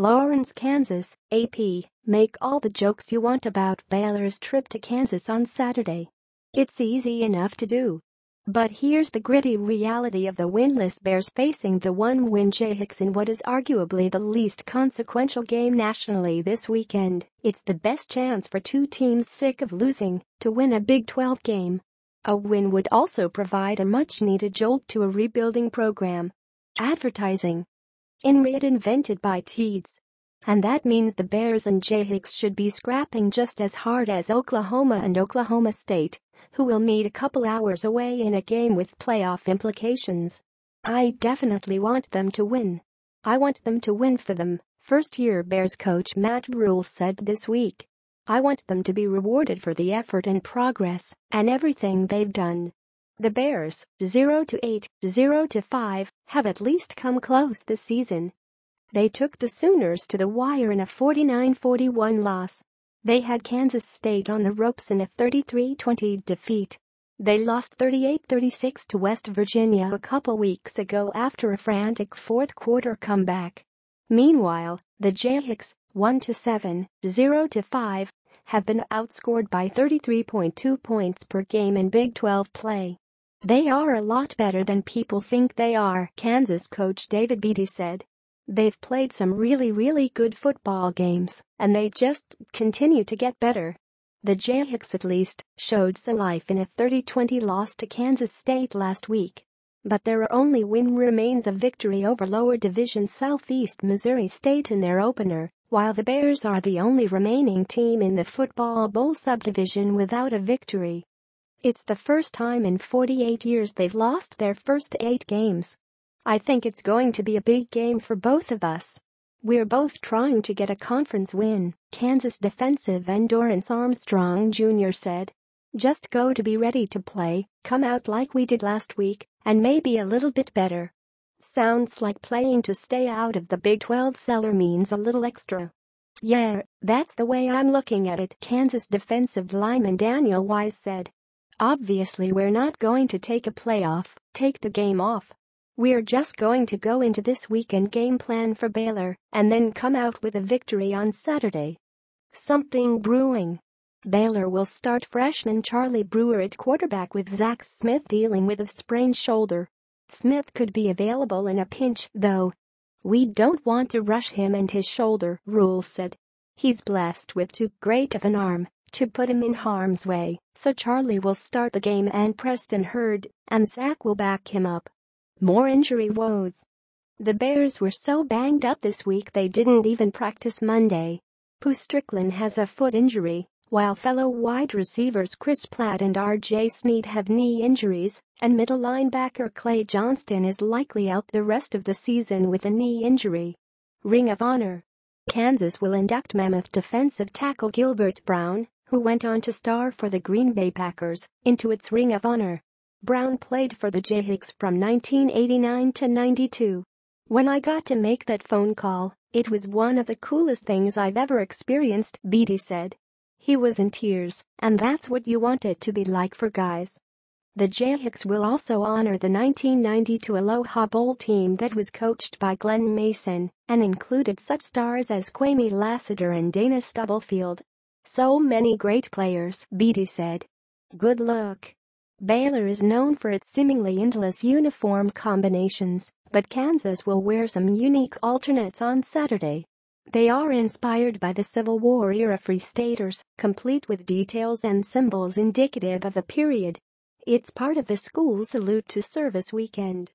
Lawrence, Kansas, AP, make all the jokes you want about Baylor's trip to Kansas on Saturday. It's easy enough to do. But here's the gritty reality of the winless Bears facing the one-win Jayhawks in what is arguably the least consequential game nationally this weekend. It's the best chance for two teams sick of losing to win a Big 12 game. A win would also provide a much-needed jolt to a rebuilding program. Advertising in red invented by Teeds. And that means the Bears and Jayhawks should be scrapping just as hard as Oklahoma and Oklahoma State, who will meet a couple hours away in a game with playoff implications. I definitely want them to win. I want them to win for them, first-year Bears coach Matt Rule said this week. I want them to be rewarded for the effort and progress and everything they've done. The Bears, 0 to 8, 0 to 5, have at least come close this season. They took the Sooners to the wire in a 49-41 loss. They had Kansas State on the ropes in a 33-20 defeat. They lost 38-36 to West Virginia a couple weeks ago after a frantic fourth-quarter comeback. Meanwhile, the Jayhawks, 1-7, 0-5, have been outscored by 33.2 points per game in Big 12 play. They are a lot better than people think they are, Kansas coach David Beatty said. They've played some really, really good football games, and they just continue to get better. The Jayhawks at least showed some life in a 30-20 loss to Kansas State last week. But their only win remains a victory over lower division Southeast Missouri State in their opener, while the Bears are the only remaining team in the Football Bowl subdivision without a victory. It's the first time in 48 years they've lost their first eight games. I think it's going to be a big game for both of us. We're both trying to get a conference win, Kansas defensive end Dorrance Armstrong Jr. said. Just go to be ready to play, come out like we did last week, and maybe a little bit better. Sounds like playing to stay out of the Big 12 cellar means a little extra. Yeah, that's the way I'm looking at it, Kansas defensive lineman Daniel Wise said. Obviously we're not going to take a playoff, take the game off. We're just going to go into this weekend game plan for Baylor and then come out with a victory on Saturday. Something brewing. Baylor will start freshman Charlie Brewer at quarterback with Zach Smith dealing with a sprained shoulder. Smith could be available in a pinch, though. We don't want to rush him and his shoulder, Rule said. He's blessed with too great of an arm to put him in harm's way, so Charlie will start the game and Preston Hurd and Zach will back him up. More injury woes. The Bears were so banged up this week they didn't even practice Monday. Pooh Strickland has a foot injury, while fellow wide receivers Chris Platt and R.J. Snead have knee injuries, and middle linebacker Clay Johnston is likely out the rest of the season with a knee injury. Ring of Honor Kansas will induct Mammoth defensive tackle Gilbert Brown who went on to star for the Green Bay Packers, into its Ring of Honor. Brown played for the Jayhawks from 1989 to 92. When I got to make that phone call, it was one of the coolest things I've ever experienced, Beatty said. He was in tears, and that's what you want it to be like for guys. The Jayhawks will also honor the 1992 Aloha Bowl team that was coached by Glenn Mason and included such stars as Kwame Lassiter and Dana Stubblefield, so many great players, Beatty said. Good luck. Baylor is known for its seemingly endless uniform combinations, but Kansas will wear some unique alternates on Saturday. They are inspired by the Civil War era free staters, complete with details and symbols indicative of the period. It's part of the school's salute to service weekend.